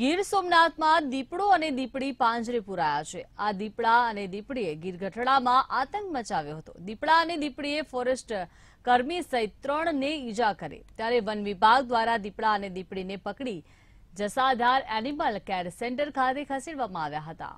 ગીર સોમનાથમાં દીપડો અને દીપડી પાંજરે પુરાયા છે આ દીપડા અને દીપડીએ ગીર ગઢડામાં આતંક મચાવ્યો હતો દીપડા અને દીપડીએ ફોરેસ્ટ કર્મી સહિત ત્રણને ઈજા કરી ત્યારે વન વિભાગ દ્વારા દીપડા અને દીપડીને પકડી જસાધાર એનિમલ કેર સેન્ટર ખાતે ખસેડવામાં આવ્યા હતા